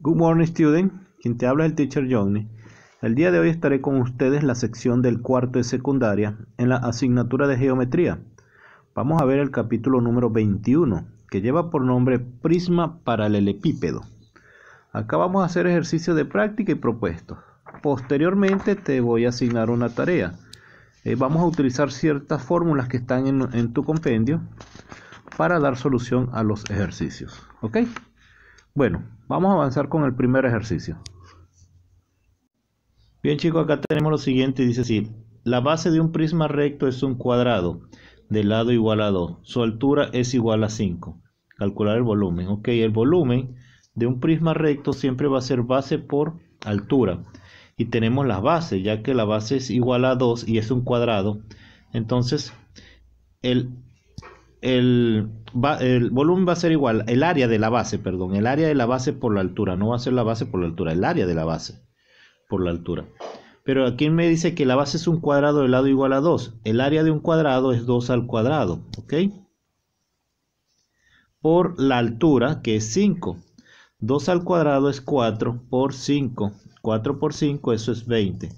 Good morning, student. Quien te habla es el teacher Johnny. El día de hoy estaré con ustedes en la sección del cuarto de secundaria en la asignatura de geometría. Vamos a ver el capítulo número 21, que lleva por nombre Prisma paralelepípedo. Acá vamos a hacer ejercicio de práctica y propuestos. Posteriormente te voy a asignar una tarea. Eh, vamos a utilizar ciertas fórmulas que están en, en tu compendio para dar solución a los ejercicios. ¿Ok? Bueno, vamos a avanzar con el primer ejercicio. Bien chicos, acá tenemos lo siguiente, dice así. La base de un prisma recto es un cuadrado del lado igual a 2. Su altura es igual a 5. Calcular el volumen. Ok, el volumen de un prisma recto siempre va a ser base por altura. Y tenemos las bases, ya que la base es igual a 2 y es un cuadrado. Entonces, el el, el volumen va a ser igual, el área de la base, perdón, el área de la base por la altura, no va a ser la base por la altura, el área de la base por la altura. Pero aquí me dice que la base es un cuadrado del lado igual a 2. El área de un cuadrado es 2 al cuadrado, ¿ok? Por la altura, que es 5. 2 al cuadrado es 4 por 5. 4 por 5, eso es 20.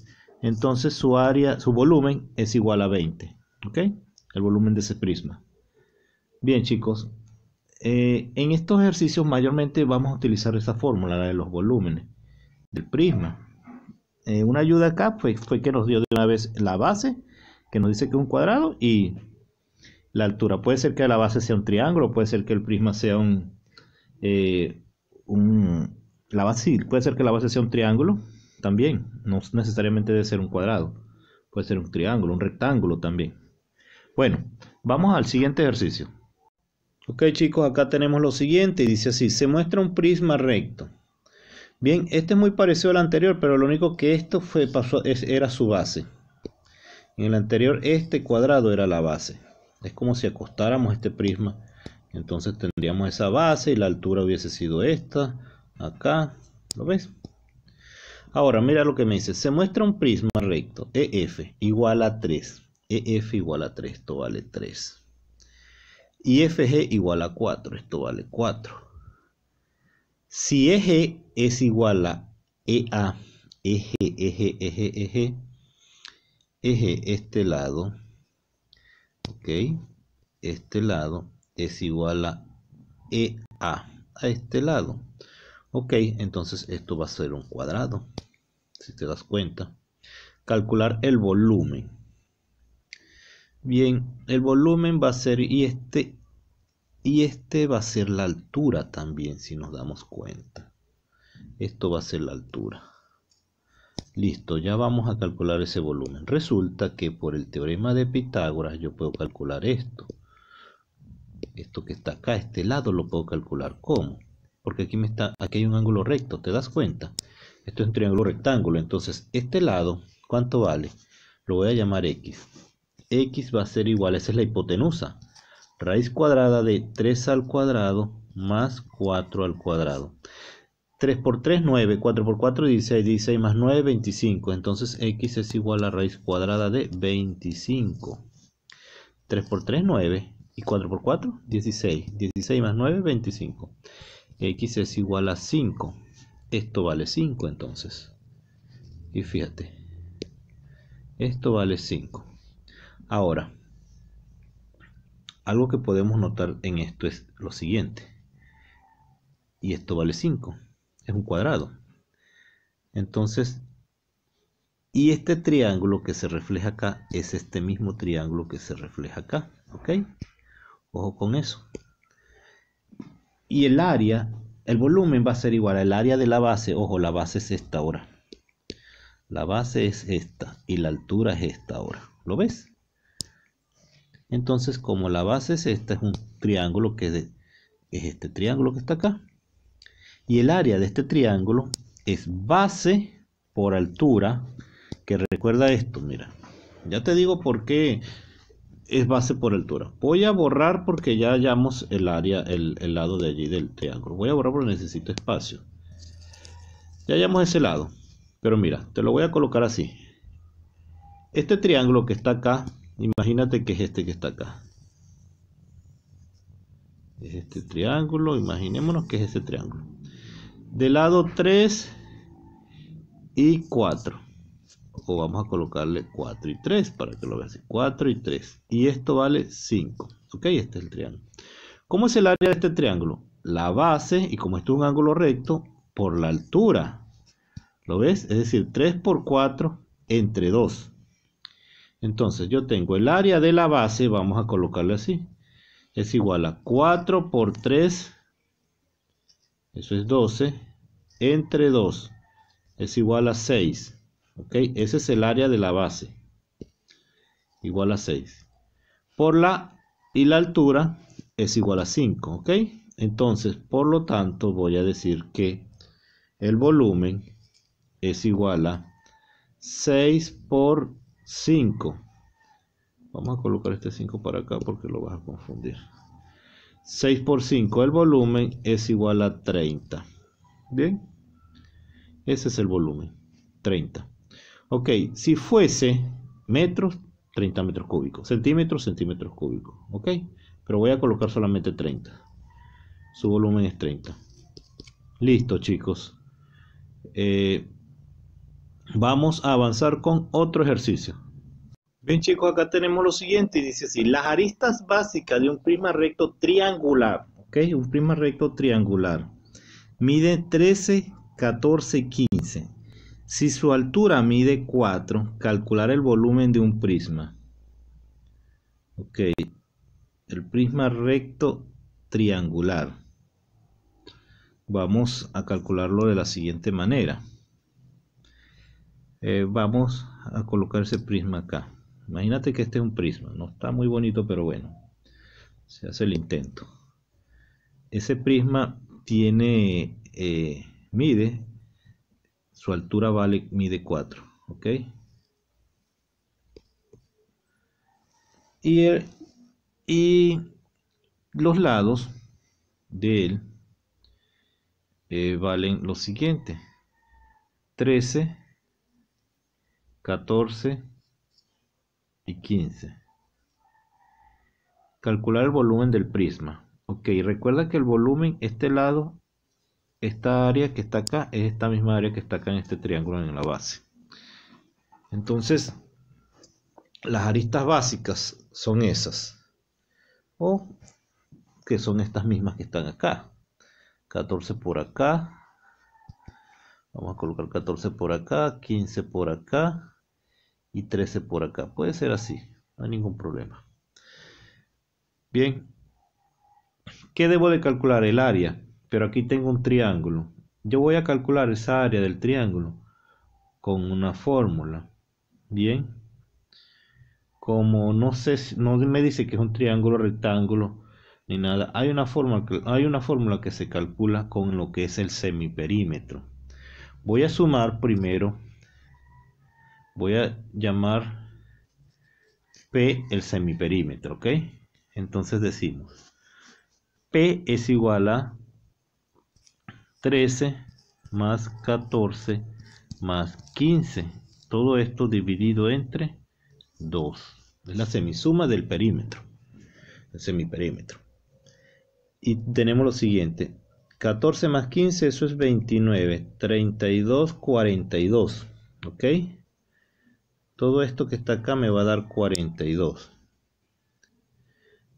Entonces su área, su volumen es igual a 20, ¿ok? El volumen de ese prisma. Bien chicos, eh, en estos ejercicios mayormente vamos a utilizar esa fórmula, la de los volúmenes del prisma. Eh, una ayuda acá fue, fue que nos dio de una vez la base, que nos dice que es un cuadrado, y la altura. Puede ser que la base sea un triángulo, puede ser que el prisma sea un... Eh, un la base, puede ser que la base sea un triángulo también, no necesariamente debe ser un cuadrado, puede ser un triángulo, un rectángulo también. Bueno, vamos al siguiente ejercicio. Ok chicos, acá tenemos lo siguiente, dice así, se muestra un prisma recto. Bien, este es muy parecido al anterior, pero lo único que esto fue, pasó, es, era su base. En el anterior este cuadrado era la base. Es como si acostáramos este prisma. Entonces tendríamos esa base y la altura hubiese sido esta, acá, ¿lo ves? Ahora mira lo que me dice, se muestra un prisma recto, EF igual a 3. EF igual a 3, esto vale 3 y fg igual a 4, esto vale 4. Si EG es igual a EA, EG, EG, EG, EG, EG, este lado, ok, este lado es igual a EA, a este lado. Ok, entonces esto va a ser un cuadrado, si te das cuenta. Calcular el volumen Bien, el volumen va a ser y este y este va a ser la altura también si nos damos cuenta. Esto va a ser la altura. Listo, ya vamos a calcular ese volumen. Resulta que por el teorema de Pitágoras yo puedo calcular esto. Esto que está acá, este lado lo puedo calcular. ¿Cómo? Porque aquí, me está, aquí hay un ángulo recto, ¿te das cuenta? Esto es un triángulo rectángulo, entonces este lado, ¿cuánto vale? Lo voy a llamar X x va a ser igual, esa es la hipotenusa, raíz cuadrada de 3 al cuadrado más 4 al cuadrado. 3 por 3, 9, 4 por 4, 16, 16 más 9, 25. Entonces x es igual a raíz cuadrada de 25. 3 por 3, 9. Y 4 por 4, 16. 16 más 9, 25. x es igual a 5. Esto vale 5 entonces. Y fíjate. Esto vale 5. Ahora, algo que podemos notar en esto es lo siguiente. Y esto vale 5. Es un cuadrado. Entonces, y este triángulo que se refleja acá es este mismo triángulo que se refleja acá. ¿Ok? Ojo con eso. Y el área, el volumen va a ser igual al área de la base. Ojo, la base es esta ahora. La base es esta y la altura es esta ahora. ¿Lo ves? Entonces, como la base es esta, es un triángulo que es, este triángulo que está acá. Y el área de este triángulo es base por altura, que recuerda esto, mira. Ya te digo por qué es base por altura. Voy a borrar porque ya hallamos el área, el, el lado de allí del triángulo. Voy a borrar porque necesito espacio. Ya hallamos ese lado. Pero mira, te lo voy a colocar así. Este triángulo que está acá Imagínate que es este que está acá. Es este triángulo, imaginémonos que es este triángulo. De lado 3 y 4. O vamos a colocarle 4 y 3 para que lo veas. 4 y 3. Y esto vale 5. Ok, este es el triángulo. ¿Cómo es el área de este triángulo? La base, y como esto es un ángulo recto, por la altura. ¿Lo ves? Es decir, 3 por 4 entre 2. Entonces yo tengo el área de la base, vamos a colocarle así, es igual a 4 por 3, eso es 12, entre 2, es igual a 6. ¿Ok? Ese es el área de la base, igual a 6. Por la, y la altura es igual a 5, ¿ok? Entonces, por lo tanto, voy a decir que el volumen es igual a 6 por 5. Vamos a colocar este 5 para acá porque lo vas a confundir. 6 por 5, el volumen es igual a 30. Bien, ese es el volumen, 30. Ok, si fuese metros, 30 metros cúbicos, centímetros, centímetros cúbicos. Ok, pero voy a colocar solamente 30. Su volumen es 30. Listo, chicos. Eh, Vamos a avanzar con otro ejercicio. Bien chicos, acá tenemos lo siguiente y dice así, las aristas básicas de un prisma recto triangular, ok, un prisma recto triangular, mide 13, 14 15. Si su altura mide 4, calcular el volumen de un prisma. Ok, el prisma recto triangular. Vamos a calcularlo de la siguiente manera. Eh, vamos a colocar ese prisma acá imagínate que este es un prisma no está muy bonito pero bueno se hace el intento ese prisma tiene eh, mide su altura vale mide 4 ok y, y los lados de él eh, valen lo siguiente 13 14 y 15. Calcular el volumen del prisma. Ok, recuerda que el volumen, este lado, esta área que está acá, es esta misma área que está acá en este triángulo en la base. Entonces, las aristas básicas son esas. O que son estas mismas que están acá. 14 por acá. Vamos a colocar 14 por acá, 15 por acá, y 13 por acá. Puede ser así, no hay ningún problema. Bien, ¿qué debo de calcular? El área, pero aquí tengo un triángulo. Yo voy a calcular esa área del triángulo con una fórmula. Bien, como no sé, no me dice que es un triángulo rectángulo ni nada, hay una, hay una fórmula que se calcula con lo que es el semiperímetro. Voy a sumar primero voy a llamar P el semiperímetro, ¿ok? Entonces decimos, P es igual a 13 más 14 más 15. Todo esto dividido entre 2. Es la semisuma del perímetro. El semiperímetro. Y tenemos lo siguiente. 14 más 15, eso es 29. 32, 42. ¿Ok? Todo esto que está acá me va a dar 42.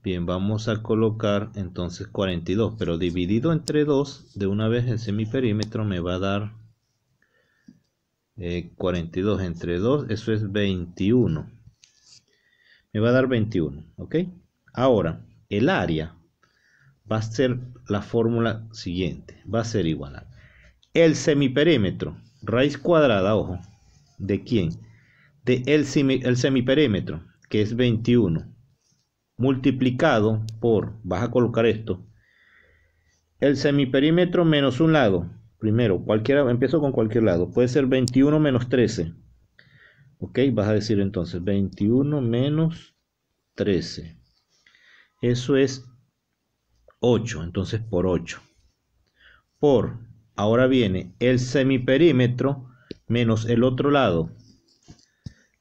Bien, vamos a colocar entonces 42, pero dividido entre 2, de una vez el semiperímetro me va a dar 42 eh, entre 2, eso es 21. Me va a dar 21, ¿ok? Ahora, el área va a ser la fórmula siguiente, va a ser igual el semiperímetro, raíz cuadrada, ojo, ¿de quién? de el, el semiperímetro, que es 21, multiplicado por, vas a colocar esto, el semiperímetro menos un lado. Primero, cualquiera, empiezo con cualquier lado. Puede ser 21 menos 13. Ok, vas a decir entonces 21 menos 13. Eso es 8, entonces por 8. Por, ahora viene el semiperímetro menos el otro lado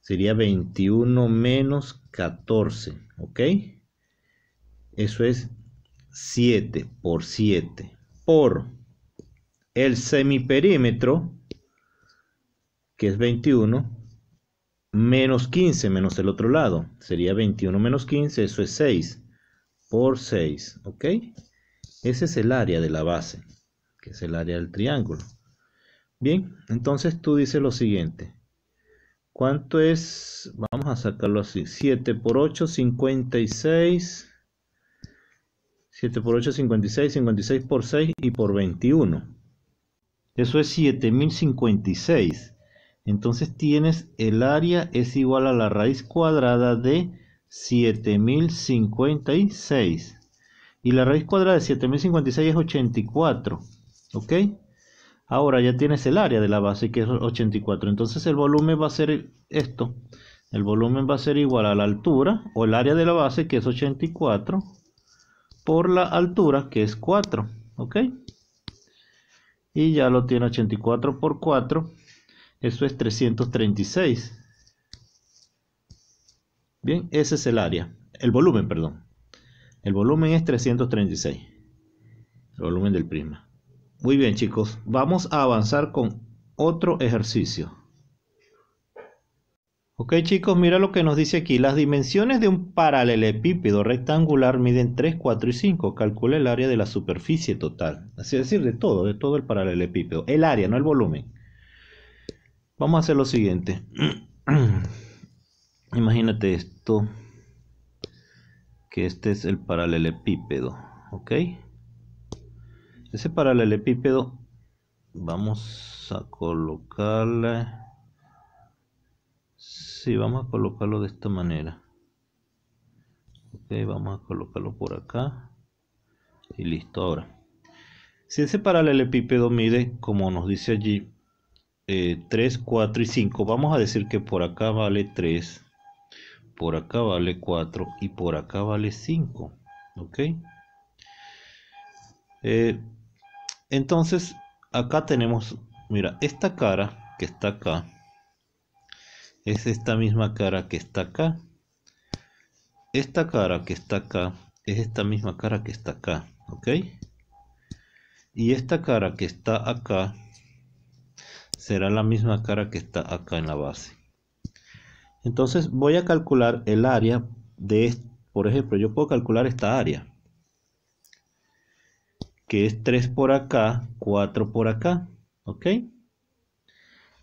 sería 21 menos 14, ¿ok? Eso es 7 por 7 por el semiperímetro, que es 21, menos 15 menos el otro lado, sería 21 menos 15, eso es 6 por 6, ¿ok? Ese es el área de la base, que es el área del triángulo. Bien, entonces tú dices lo siguiente. ¿Cuánto es? Vamos a sacarlo así. 7 por 8, 56. 7 por 8, 56. 56 por 6 y por 21. Eso es 7056. Entonces tienes el área es igual a la raíz cuadrada de 7056. Y la raíz cuadrada de 7056 es 84. ¿Ok? Ahora ya tienes el área de la base que es 84. Entonces el volumen va a ser esto. El volumen va a ser igual a la altura o el área de la base que es 84 por la altura que es 4. ¿Ok? Y ya lo tiene 84 por 4. Eso es 336. Bien, ese es el área. El volumen, perdón. El volumen es 336. El volumen del prisma. Muy bien chicos, vamos a avanzar con otro ejercicio. Ok chicos, mira lo que nos dice aquí. Las dimensiones de un paralelepípedo rectangular miden 3, 4 y 5. Calcula el área de la superficie total. Así es decir, de todo, de todo el paralelepípedo. El área, no el volumen. Vamos a hacer lo siguiente. Imagínate esto. Que este es el paralelepípedo. ¿Ok? Ese paralelepípedo vamos a colocarle. Sí, vamos a colocarlo de esta manera. Ok, vamos a colocarlo por acá. Y listo ahora. Si ese paralelepípedo mide, como nos dice allí, 3, eh, 4 y 5, vamos a decir que por acá vale 3, por acá vale 4 y por acá vale 5. ¿Ok? Eh, entonces, acá tenemos, mira, esta cara que está acá, es esta misma cara que está acá. Esta cara que está acá es esta misma cara que está acá, ¿ok? Y esta cara que está acá será la misma cara que está acá en la base. Entonces voy a calcular el área de, por ejemplo, yo puedo calcular esta área que es 3 por acá, 4 por acá, ¿ok?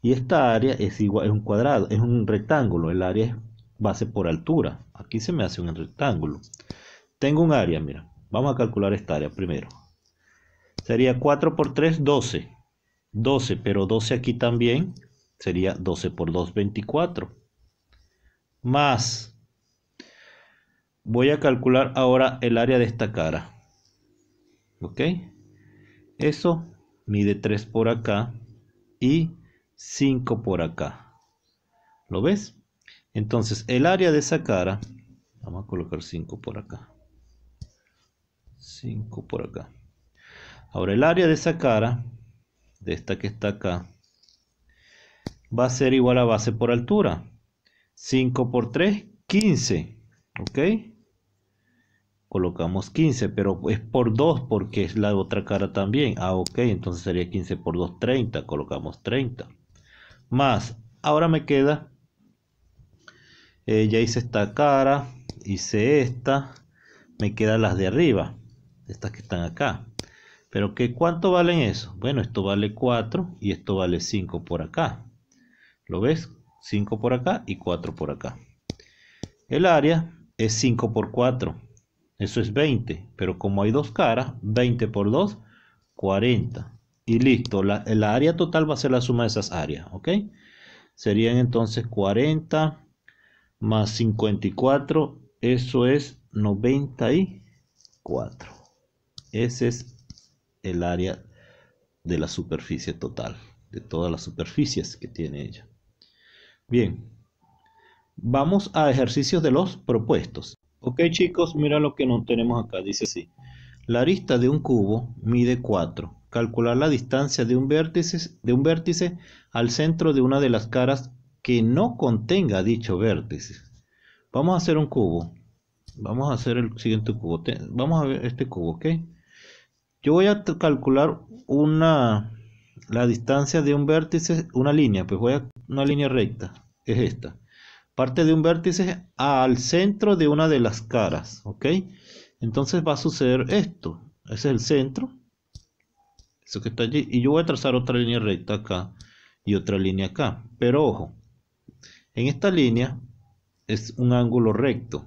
Y esta área es igual, es un cuadrado, es un rectángulo, el área es base por altura, aquí se me hace un rectángulo. Tengo un área, mira, vamos a calcular esta área primero. Sería 4 por 3, 12. 12, pero 12 aquí también sería 12 por 2, 24. Más, voy a calcular ahora el área de esta cara ok eso mide 3 por acá y 5 por acá lo ves entonces el área de esa cara vamos a colocar 5 por acá 5 por acá ahora el área de esa cara de esta que está acá va a ser igual a base por altura 5 por 3 15 ok colocamos 15, pero es por 2 porque es la otra cara también. Ah, ok, entonces sería 15 por 2, 30, colocamos 30. Más, ahora me queda, eh, ya hice esta cara, hice esta, me quedan las de arriba, estas que están acá. Pero ¿cuánto valen eso? Bueno, esto vale 4 y esto vale 5 por acá. ¿Lo ves? 5 por acá y 4 por acá. El área es 5 por 4 eso es 20, pero como hay dos caras, 20 por 2, 40. Y listo, la, área total va a ser la suma de esas áreas, ¿ok? Serían entonces 40 más 54, eso es 94. Ese es el área de la superficie total, de todas las superficies que tiene ella. Bien, vamos a ejercicios de los propuestos. Ok chicos, mira lo que nos tenemos acá, dice así. La arista de un cubo mide 4. Calcular la distancia de un, vértice, de un vértice al centro de una de las caras que no contenga dicho vértice. Vamos a hacer un cubo. Vamos a hacer el siguiente cubo. Vamos a ver este cubo, ¿ok? Yo voy a calcular una la distancia de un vértice, una línea, pues voy a una línea recta, es esta parte de un vértice al centro de una de las caras, ¿ok? Entonces va a suceder esto, ese es el centro, eso que está allí, y yo voy a trazar otra línea recta acá y otra línea acá, pero ojo, en esta línea es un ángulo recto,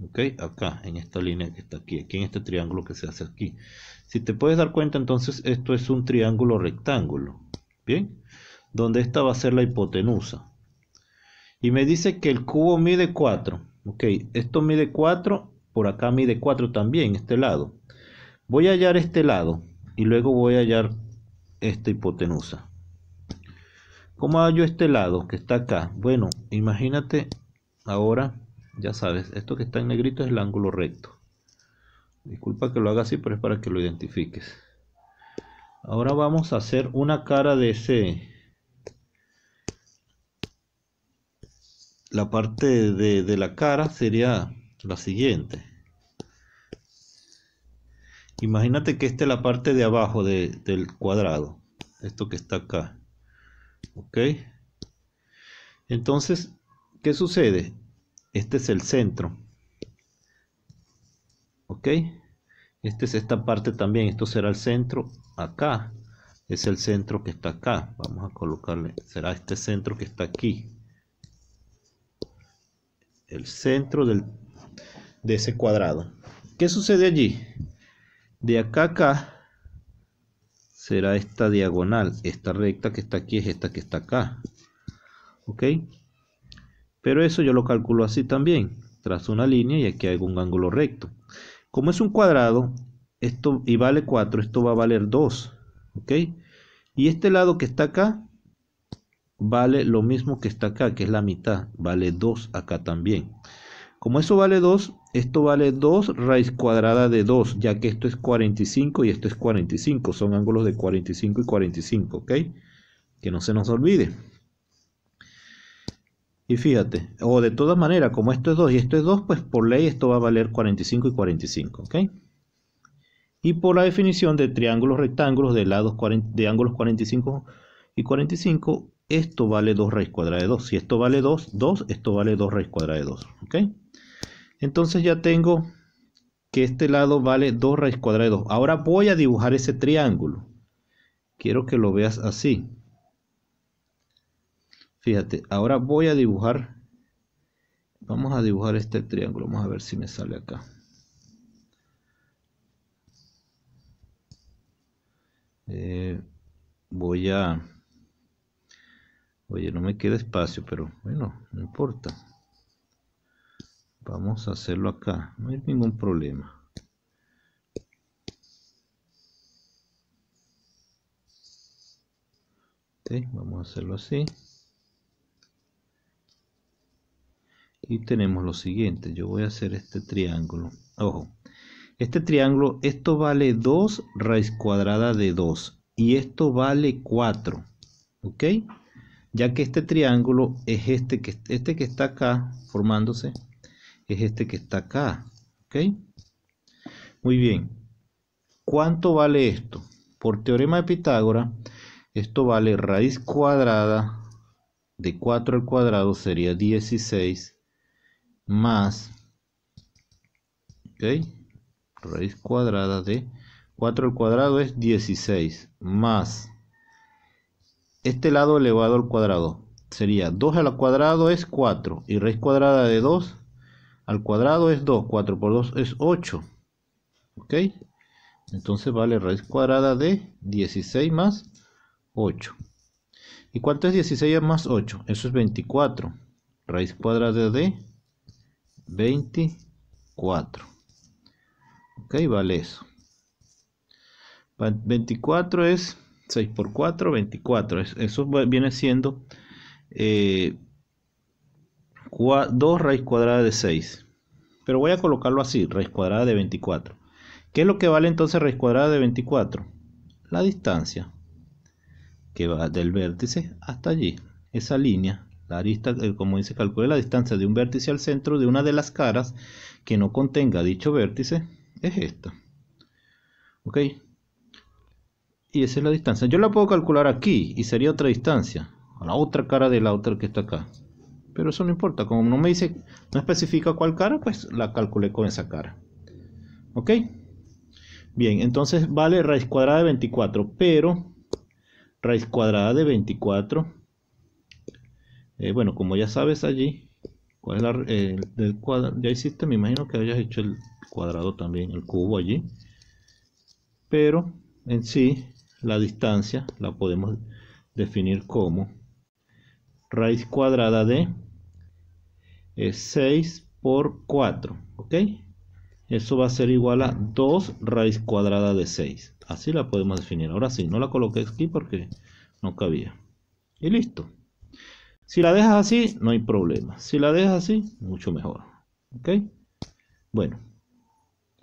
¿ok? Acá, en esta línea que está aquí, aquí en este triángulo que se hace aquí. Si te puedes dar cuenta, entonces esto es un triángulo rectángulo, ¿bien? Donde esta va a ser la hipotenusa, y me dice que el cubo mide 4. Ok, esto mide 4, por acá mide 4 también, este lado. Voy a hallar este lado y luego voy a hallar esta hipotenusa. ¿Cómo hallo este lado que está acá? Bueno, imagínate ahora, ya sabes, esto que está en negrito es el ángulo recto. Disculpa que lo haga así, pero es para que lo identifiques. Ahora vamos a hacer una cara de ese la parte de, la cara sería la siguiente. Imagínate que esta es la parte de abajo del cuadrado. Esto que está acá. ¿Ok? Entonces, ¿qué sucede? Este es el centro. ¿Ok? Esta es esta parte también. Esto será el centro acá. Es el centro que está acá. Vamos a colocarle. Será este centro que está aquí el centro de ese cuadrado. ¿Qué sucede allí? De acá a acá será esta diagonal, esta recta que está aquí es esta que está acá. ¿Ok? Pero eso yo lo calculo así también. Trazo una línea y aquí hago un ángulo recto. Como es un cuadrado esto y vale 4, esto va a valer 2. ¿Ok? Y este lado que está acá vale lo mismo que está acá, que es la mitad, vale 2 acá también. Como eso vale 2, esto vale 2 raíz cuadrada de 2, ya que esto es 45 y esto es 45, son ángulos de 45 y 45, ¿ok? Que no se nos olvide. Y fíjate, o de todas maneras, como esto es 2 y esto es 2, pues por ley esto va a valer 45 y 45, ¿ok? Y por la definición de triángulos rectángulos de lados de ángulos 45 y 45, esto vale 2 raíz cuadrada de 2. Si esto vale 2, 2, esto vale 2 raíz cuadrada de 2. ¿Ok? Entonces ya tengo que este lado vale 2 raíz cuadrada de 2. Ahora voy a dibujar ese triángulo. Quiero que lo veas así. Fíjate, ahora voy a dibujar. Vamos a dibujar este triángulo. Vamos a ver si me sale acá. Eh, voy a Oye, no me queda espacio, pero bueno, no importa. Vamos a hacerlo acá, no hay ningún problema. vamos a hacerlo así. Y tenemos lo siguiente, yo voy a hacer este triángulo. Ojo, este triángulo, esto vale 2 raíz cuadrada de 2 y esto vale 4. ¿Ok? ya que este triángulo es este que, este que está acá formándose, es este que está acá, ¿ok? Muy bien, ¿cuánto vale esto? Por teorema de Pitágoras, esto vale raíz cuadrada de 4 al cuadrado sería 16 más, ¿ok? Raíz cuadrada de 4 al cuadrado es 16 más este lado elevado al cuadrado. Sería 2 al cuadrado es 4 y raíz cuadrada de 2 al cuadrado es 2. 4 por 2 es 8. ¿Ok? Entonces vale raíz cuadrada de 16 más 8. ¿Y cuánto es 16 más 8? Eso es 24. Raíz cuadrada de 24. ¿Ok? Vale eso. 24 es 6 por 4, 24. Eso viene siendo 2 eh, raíz cuadrada de 6. Pero voy a colocarlo así, raíz cuadrada de 24. ¿Qué es lo que vale entonces raíz cuadrada de 24? La distancia que va del vértice hasta allí. Esa línea, la arista, eh, como dice, calcule la distancia de un vértice al centro de una de las caras que no contenga dicho vértice, es esta. ¿Ok? y esa es la distancia. Yo la puedo calcular aquí y sería otra distancia, a la otra cara de la otra que está acá. Pero eso no importa, como no me dice, no especifica cuál cara, pues la calculé con esa cara. ¿Ok? Bien, entonces vale raíz cuadrada de 24, pero raíz cuadrada de 24, eh, bueno, como ya sabes allí, cuál es la, eh, del cuadrado, ya hiciste, me imagino que hayas hecho el cuadrado también, el cubo allí, pero en sí la distancia la podemos definir como raíz cuadrada de 6 por 4, ¿ok? Eso va a ser igual a 2 raíz cuadrada de 6. Así la podemos definir. Ahora sí, no la coloqué aquí porque no cabía. Y listo. Si la dejas así, no hay problema. Si la dejas así, mucho mejor. ¿Ok? Bueno,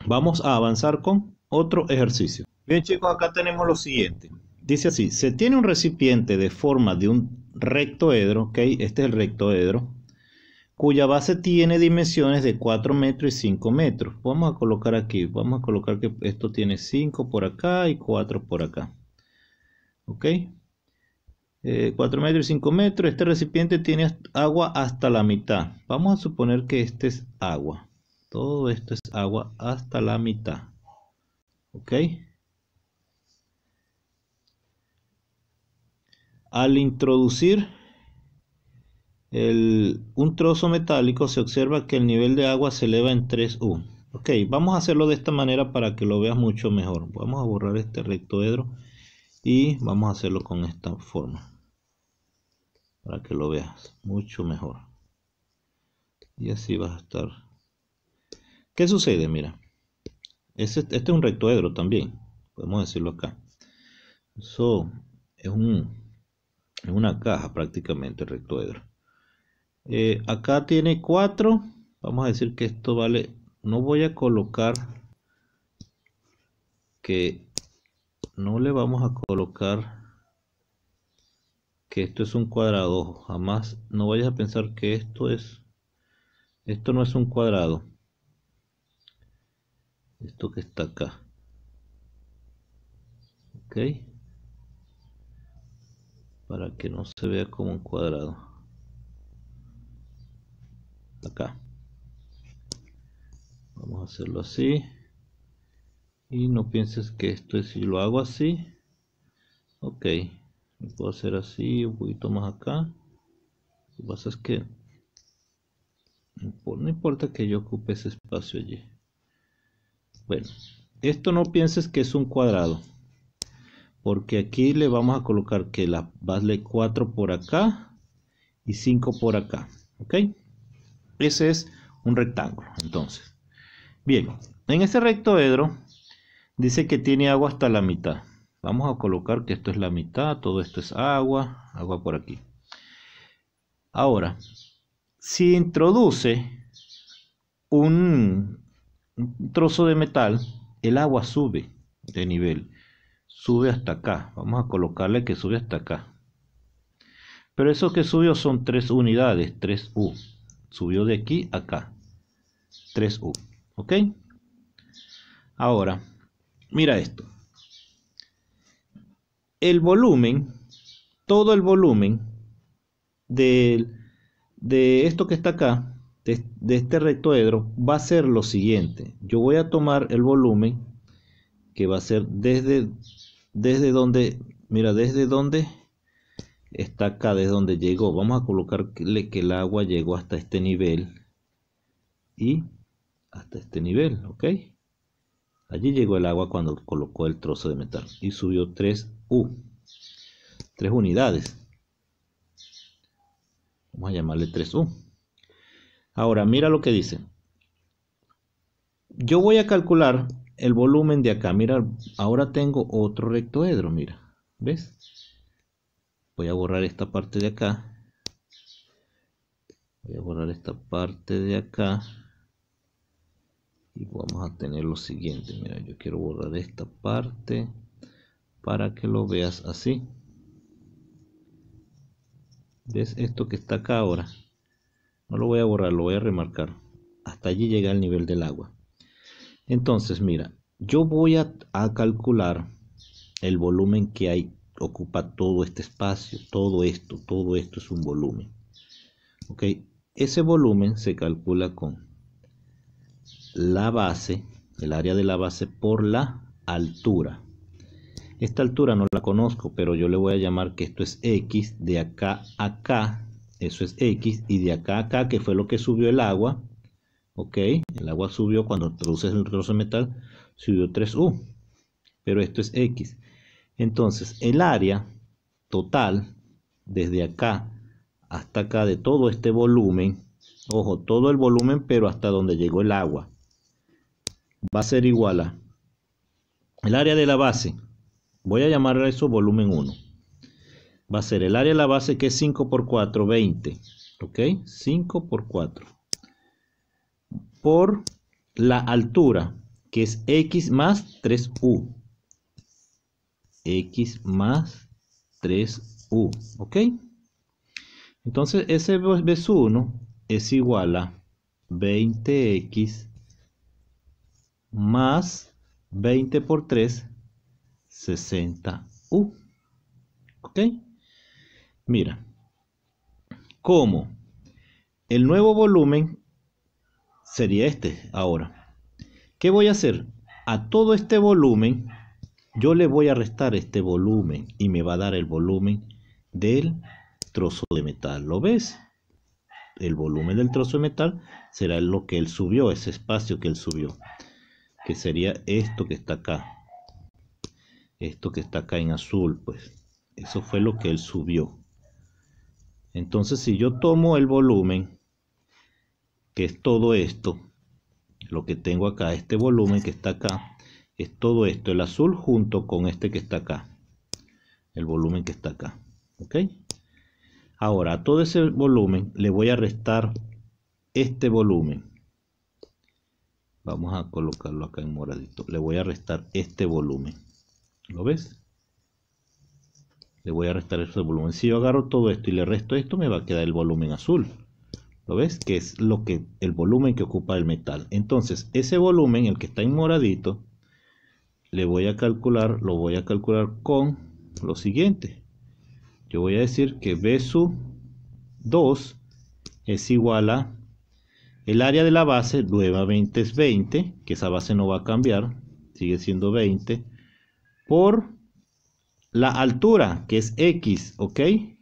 vamos a avanzar con otro ejercicio. Bien chicos, acá tenemos lo siguiente. Dice así, se tiene un recipiente de forma de un rectoedro, ok, este es el rectoedro, cuya base tiene dimensiones de 4 metros y 5 metros. Vamos a colocar aquí, vamos a colocar que esto tiene 5 por acá y 4 por acá. Ok, 4 eh, metros y 5 metros, este recipiente tiene agua hasta la mitad. Vamos a suponer que este es agua. Todo esto es agua hasta la mitad. ¿Ok? Al introducir un trozo metálico se observa que el nivel de agua se eleva en 3U. Ok, vamos a hacerlo de esta manera para que lo veas mucho mejor. Vamos a borrar este rectoedro y vamos a hacerlo con esta forma. Para que lo veas mucho mejor. Y así vas a estar. ¿Qué sucede? Mira. Este, este es un rectoedro también. Podemos decirlo acá. Eso es un es una caja prácticamente rectoedro. Eh, acá tiene 4. Vamos a decir que esto vale. No voy a colocar que no le vamos a colocar que esto es un cuadrado. Jamás no vayas a pensar que esto es. Esto no es un cuadrado. Esto que está acá. ok para que no se vea como un cuadrado acá vamos a hacerlo así y no pienses que esto es si lo hago así ok lo puedo hacer así un poquito más acá lo que pasa es que no importa que yo ocupe ese espacio allí bueno esto no pienses que es un cuadrado porque aquí le vamos a colocar que la vale 4 por acá y 5 por acá ok ese es un rectángulo entonces bien en ese rectoedro dice que tiene agua hasta la mitad vamos a colocar que esto es la mitad todo esto es agua agua por aquí ahora si introduce un trozo de metal el agua sube de nivel sube hasta acá. Vamos a colocarle que sube hasta acá. Pero eso que subió son tres unidades, 3U. Subió de aquí a acá. 3U. ¿Ok? Ahora, mira esto. El volumen, todo el volumen de, de esto que está acá, de, de este rectoedro, va a ser lo siguiente. Yo voy a tomar el volumen que va a ser desde, desde donde, mira, desde donde está acá, desde donde llegó. Vamos a colocarle que el agua llegó hasta este nivel y hasta este nivel, ¿ok? Allí llegó el agua cuando colocó el trozo de metal y subió 3 U, 3 unidades. Vamos a llamarle 3U. Ahora, mira lo que dice. Yo voy a calcular el volumen de acá. Mira, ahora tengo otro rectoedro, mira. ¿Ves? Voy a borrar esta parte de acá. Voy a borrar esta parte de acá. Y vamos a tener lo siguiente. Mira, yo quiero borrar esta parte para que lo veas así. ¿Ves esto que está acá ahora? No lo voy a borrar, lo voy a remarcar. Hasta allí llega el nivel del agua. Entonces, mira, yo voy a, calcular el volumen que hay, ocupa todo este espacio, todo esto, todo esto es un volumen. ¿Ok? Ese volumen se calcula con la base, el área de la base por la altura. Esta altura no la conozco, pero yo le voy a llamar que esto es X, de acá a acá, eso es X, y de acá a acá, que fue lo que subió el agua, ok, el agua subió cuando traduces el trozo de metal, subió 3U, pero esto es X. Entonces, el área total, desde acá hasta acá, de todo este volumen, ojo, todo el volumen, pero hasta donde llegó el agua, va a ser igual a el área de la base, voy a llamar a eso volumen 1, va a ser el área de la base que es 5 por 4, 20, ok, 5 por 4 por la altura, que es x más 3u. x más 3u, ¿ok? Entonces ese vez 1 es igual a 20x más 20 por 3, 60u. ¿Ok? Mira, como el nuevo volumen sería este ahora. ¿Qué voy a hacer? A todo este volumen, yo le voy a restar este volumen y me va a dar el volumen del trozo de metal. ¿Lo ves? El volumen del trozo de metal será lo que él subió, ese espacio que él subió, que sería esto que está acá. Esto que está acá en azul, pues. Eso fue lo que él subió. Entonces, si yo tomo el volumen que es todo esto, lo que tengo acá, este volumen que está acá, es todo esto, el azul junto con este que está acá, el volumen que está acá, ¿ok? Ahora, a todo ese volumen le voy a restar este volumen. Vamos a colocarlo acá en moradito. Le voy a restar este volumen. ¿Lo ves? Le voy a restar ese volumen. Si yo agarro todo esto y le resto esto, me va a quedar el volumen azul ves? Que es lo que, el volumen que ocupa el metal. Entonces, ese volumen, el que está en moradito, le voy a calcular, lo voy a calcular con lo siguiente. Yo voy a decir que B 2 es igual a el área de la base nuevamente es 20, que esa base no va a cambiar, sigue siendo 20, por la altura, que es X, ¿ok? Que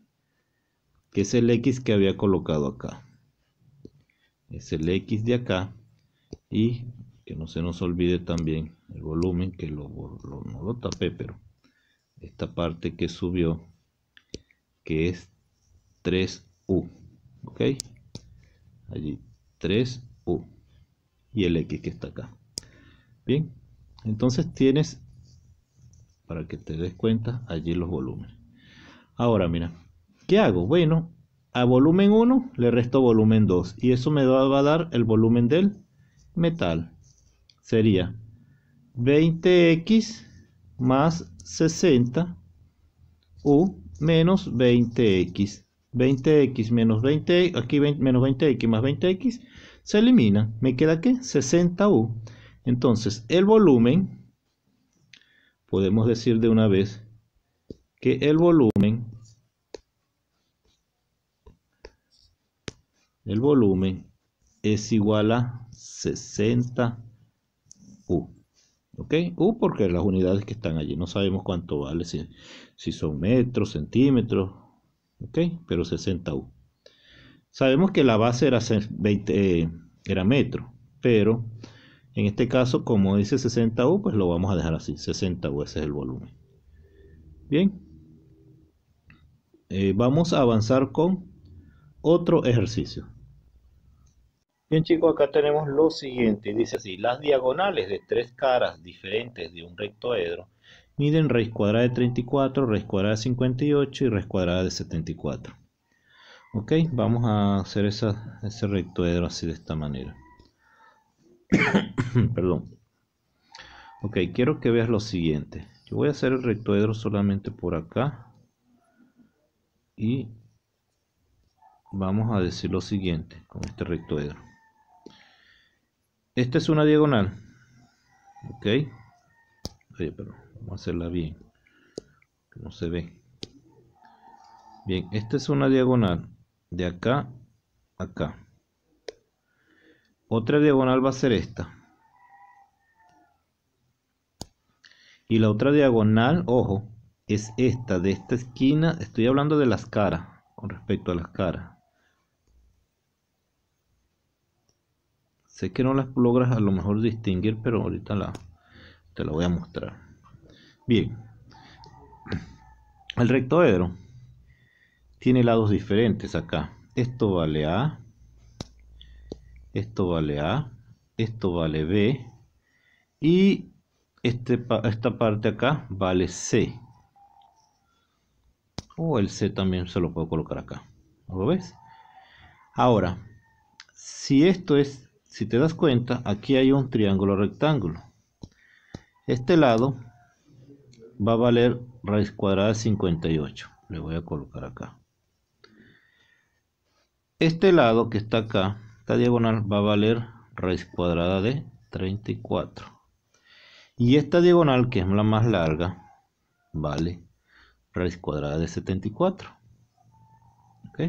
es el X que había colocado acá es el X de acá y que no se nos olvide también el volumen que lo, no lo tapé pero esta parte que subió que es 3U ok allí 3U y el X que está acá bien entonces tienes para que te des cuenta allí los volúmenes ahora mira ¿qué hago? bueno a volumen 1 le resto volumen 2 y eso me va a dar el volumen del metal. Sería 20x más 60 u menos 20x. 20x menos 20, aquí menos 20x más 20x se elimina. ¿Me queda qué? 60u. Entonces, el volumen, podemos decir de una vez que el volumen el volumen es igual a 60 U. ¿Ok? U porque las unidades que están allí, no sabemos cuánto vale, si, son metros, centímetros, ¿ok? Pero 60 U. Sabemos que la base era, 20, eh, era metro, pero en este caso, como dice 60 U, pues lo vamos a dejar así, 60 U, ese es el volumen. Bien, eh, vamos a avanzar con otro ejercicio. Bien chicos, acá tenemos lo siguiente, dice así, las diagonales de tres caras diferentes de un rectoedro miden raíz cuadrada de 34, raíz cuadrada de 58 y raíz cuadrada de 74. Ok, vamos a hacer ese rectoedro así de esta manera. Perdón. Ok, quiero que veas lo siguiente. Yo voy a hacer el rectoedro solamente por acá. Y vamos a decir lo siguiente con este rectoedro esta es una diagonal ok Oye, pero vamos a hacerla bien no se ve bien esta es una diagonal de acá a acá otra diagonal va a ser esta y la otra diagonal ojo es esta de esta esquina estoy hablando de las caras con respecto a las caras Sé que no las logras a lo mejor distinguir, pero ahorita te la voy a mostrar. Bien. El rectoedro tiene lados diferentes acá. Esto vale A. Esto vale A. Esto vale B. Y este, esta parte acá vale C. O el C también se lo puedo colocar acá. ¿Lo ves? Ahora, si esto es si te das cuenta, aquí hay un triángulo rectángulo. Este lado va a valer raíz cuadrada de 58. Le voy a colocar acá. Este lado que está acá, esta diagonal, va a valer raíz cuadrada de 34. Y esta diagonal, que es la más larga, vale raíz cuadrada de 74. ¿Ok?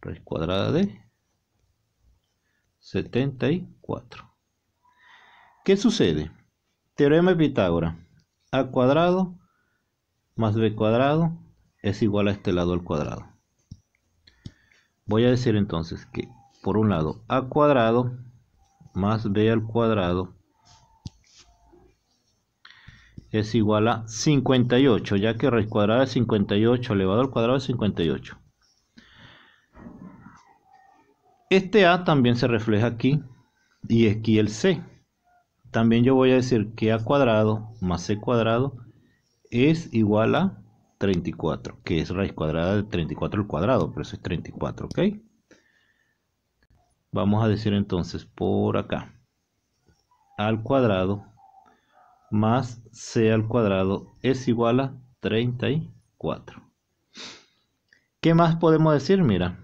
Raíz cuadrada de 74. ¿Qué sucede? Teorema de Pitágoras. A cuadrado más b cuadrado es igual a este lado al cuadrado. Voy a decir entonces que por un lado a cuadrado más b al cuadrado es igual a 58, ya que raíz cuadrada es 58 elevado al cuadrado es 58. Este A también se refleja aquí y aquí el C. También yo voy a decir que A cuadrado más C cuadrado es igual a 34, que es raíz cuadrada de 34 al cuadrado, pero eso es 34, ¿ok? Vamos a decir entonces por acá, al cuadrado más C al cuadrado es igual a 34. ¿Qué más podemos decir? Mira,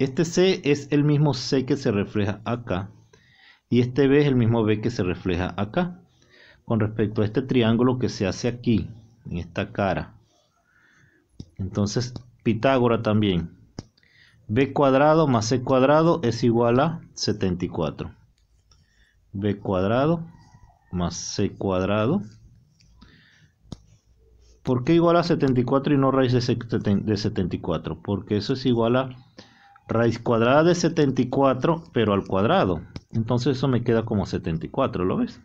este C es el mismo C que se refleja acá. Y este B es el mismo B que se refleja acá. Con respecto a este triángulo que se hace aquí, en esta cara. Entonces, Pitágora también. B cuadrado más C cuadrado es igual a 74. B cuadrado más C cuadrado. ¿Por qué igual a 74 y no raíz de 74? Porque eso es igual a raíz cuadrada de 74, pero al cuadrado. Entonces eso me queda como 74, ¿lo ves?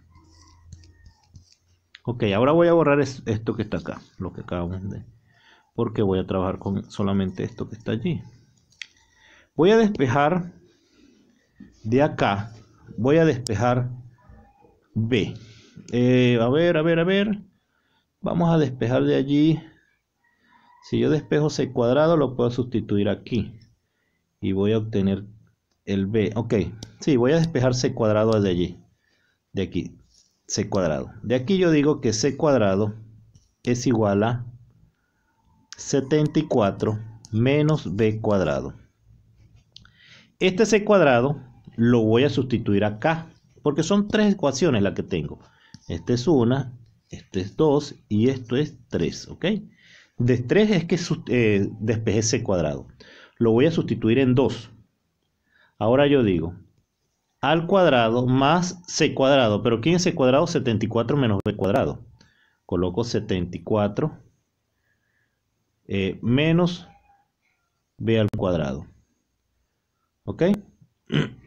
Ok, ahora voy a borrar esto que está acá, lo que acabamos de... Porque voy a trabajar con solamente esto que está allí. Voy a despejar de acá, voy a despejar B. Eh, a ver, a ver, a ver. Vamos a despejar de allí. Si yo despejo C cuadrado, lo puedo sustituir aquí y voy a obtener el b. Ok, sí, voy a despejar c cuadrado de allí, de aquí, c cuadrado. De aquí yo digo que c cuadrado es igual a 74 menos b cuadrado. Este c cuadrado lo voy a sustituir acá, porque son tres ecuaciones las que tengo. Esta es una, este es dos y esto es tres, ¿ok? De tres es que eh, despejé c cuadrado lo voy a sustituir en 2. Ahora yo digo al cuadrado más c cuadrado, pero ¿quién es c cuadrado? 74 menos b cuadrado. Coloco 74 eh, menos b al cuadrado. ¿Ok?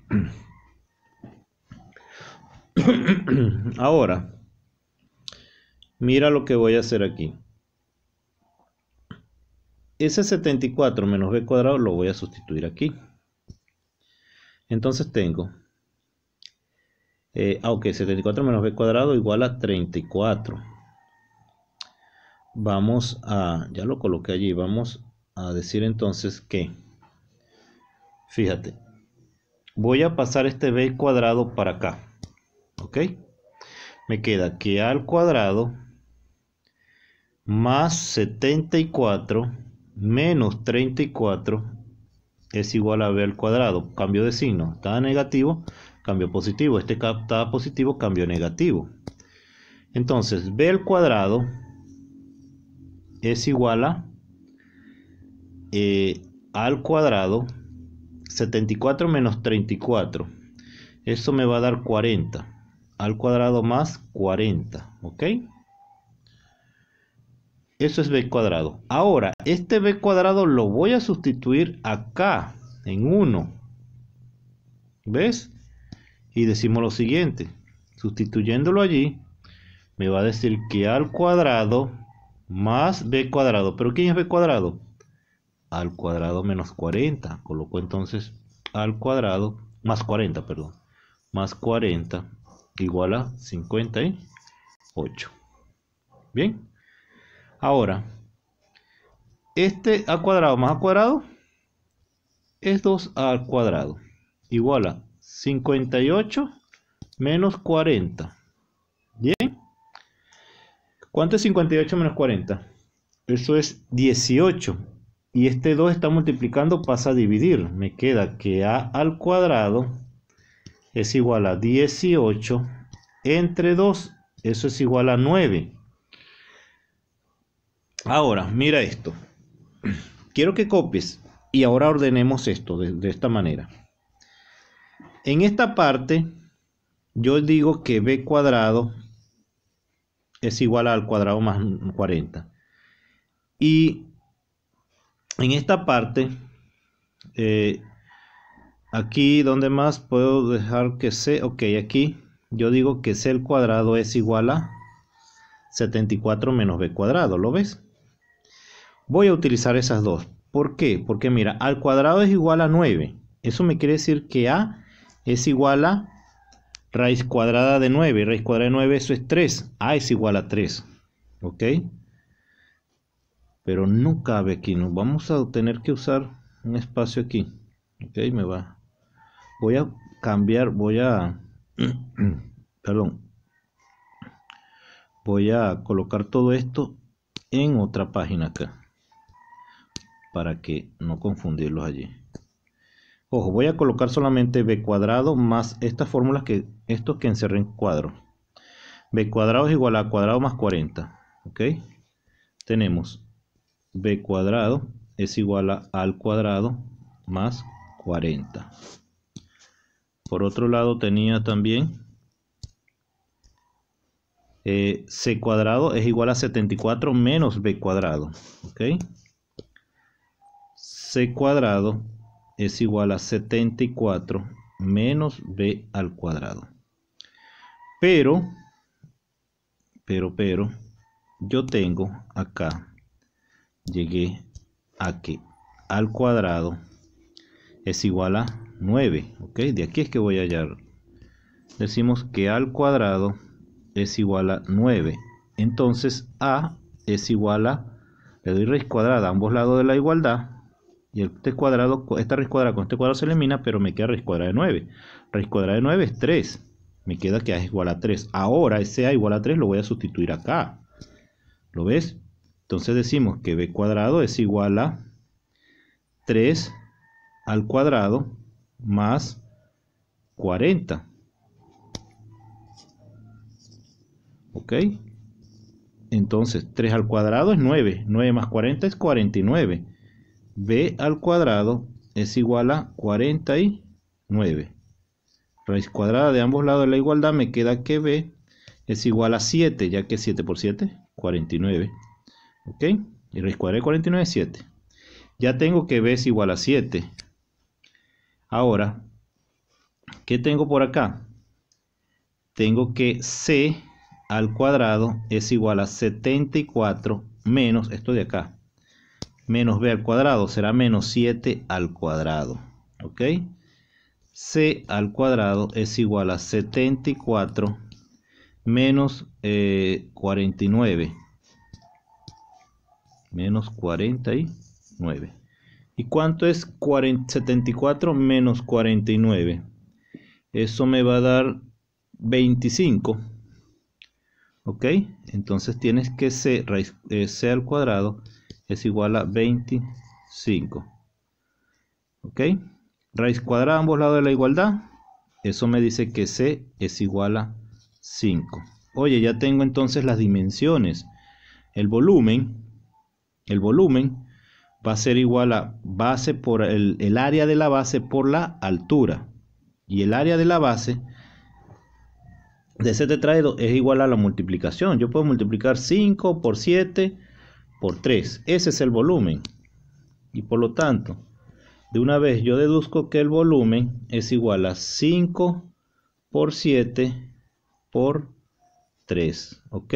Ahora, mira lo que voy a hacer aquí ese 74 menos b cuadrado lo voy a sustituir aquí. Entonces tengo, eh, ah, ok, 74 menos b cuadrado igual a 34. Vamos a, ya lo coloqué allí, vamos a decir entonces que, fíjate, voy a pasar este b cuadrado para acá, ok. Me queda que al cuadrado más 74 menos 34 es igual a b al cuadrado. Cambio de signo. Estaba negativo, cambio positivo. Este estaba positivo, cambio negativo. Entonces, b al cuadrado es igual a eh, al cuadrado 74 menos 34. Eso me va a dar 40. Al cuadrado más 40. ¿Ok? Eso es b cuadrado. Ahora, este b cuadrado lo voy a sustituir acá, en 1. ¿Ves? Y decimos lo siguiente. Sustituyéndolo allí, me va a decir que al cuadrado más b cuadrado. ¿Pero quién es b cuadrado? Al cuadrado menos 40. Coloco entonces al cuadrado más 40, perdón. Más 40 igual a 58. Bien. Ahora, este a cuadrado más a cuadrado es 2 al cuadrado. Igual a 58 menos 40. Bien. ¿Cuánto es 58 menos 40? Eso es 18. Y este 2 está multiplicando, pasa a dividir. Me queda que a al cuadrado es igual a 18 entre 2. Eso es igual a 9. Ahora, mira esto. Quiero que copies y ahora ordenemos esto de, esta manera. En esta parte, yo digo que b cuadrado es igual al cuadrado más 40. Y en esta parte, eh, aquí donde más puedo dejar que c, ok, aquí yo digo que c al cuadrado es igual a 74 menos b cuadrado, ¿lo ves? Voy a utilizar esas dos. ¿Por qué? Porque mira, al cuadrado es igual a 9. Eso me quiere decir que A es igual a raíz cuadrada de 9. Raíz cuadrada de 9, eso es 3. A es igual a 3. ¿Ok? Pero no cabe aquí. Nos vamos a tener que usar un espacio aquí. ¿Ok? Me va. Voy a cambiar, voy a... perdón. Voy a colocar todo esto en otra página acá para que no confundirlos allí. Ojo, voy a colocar solamente b cuadrado más estas fórmulas que estos que encerré en cuadro. b cuadrado es igual a cuadrado más 40. ¿Ok? Tenemos b cuadrado es igual a al cuadrado más 40. Por otro lado tenía también eh, c cuadrado es igual a 74 menos b cuadrado. ¿Ok? c cuadrado es igual a 74 menos b al cuadrado. Pero, pero, pero, yo tengo acá, llegué a que al cuadrado es igual a 9, ¿ok? De aquí es que voy a hallar. Decimos que al cuadrado es igual a 9. Entonces a es igual a, le doy raíz cuadrada a ambos lados de la igualdad, y t cuadrado, esta raíz cuadrada con este cuadrado se elimina, pero me queda raíz cuadrada de 9. Raíz cuadrada de 9 es 3. Me queda que A es igual a 3. Ahora ese A igual a 3 lo voy a sustituir acá. ¿Lo ves? Entonces decimos que B cuadrado es igual a 3 al cuadrado más 40. ¿Ok? Entonces 3 al cuadrado es 9. 9 más 40 es 49 b al cuadrado es igual a 49. Raíz cuadrada de ambos lados de la igualdad me queda que b es igual a 7, ya que 7 por 7, 49. ¿Ok? Y raíz cuadrada de 49 es 7. Ya tengo que b es igual a 7. Ahora, ¿qué tengo por acá? Tengo que c al cuadrado es igual a 74 menos esto de acá menos b al cuadrado será menos 7 al cuadrado. ¿Ok? c al cuadrado es igual a 74 menos 49. Eh, menos 49. ¿Y cuánto es 74 menos 49? Eso me va a dar 25. ¿Ok? Entonces tienes que c eh, al cuadrado es igual a 25. ¿Ok? Raíz cuadrada a ambos lados de la igualdad. Eso me dice que C es igual a 5. Oye, ya tengo entonces las dimensiones. El volumen, el volumen va a ser igual a base por el, área de la base por la altura. Y el área de la base de ese tetraedro es igual a la multiplicación. Yo puedo multiplicar 5 por 7 por 3. Ese es el volumen. Y por lo tanto, de una vez yo deduzco que el volumen es igual a 5 por 7 por 3. ¿Ok?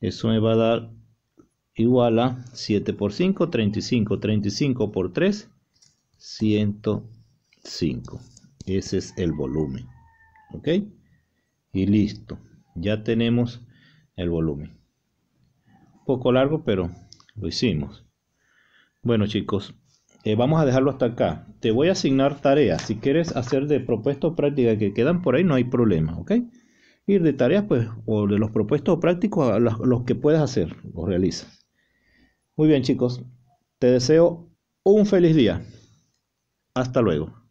Eso me va a dar igual a 7 por 5, 35. 35 por 3, 105. Ese es el volumen. ¿Ok? Y listo. Ya tenemos el volumen poco largo, pero lo hicimos. Bueno chicos, eh, vamos a dejarlo hasta acá. Te voy a asignar tareas. Si quieres hacer de propuesto prácticas que quedan por ahí, no hay problema, ¿ok? Ir de tareas, pues, o de los propuestos prácticos a los, que puedas hacer, los realizas. Muy bien, chicos. Te deseo un feliz día. Hasta luego.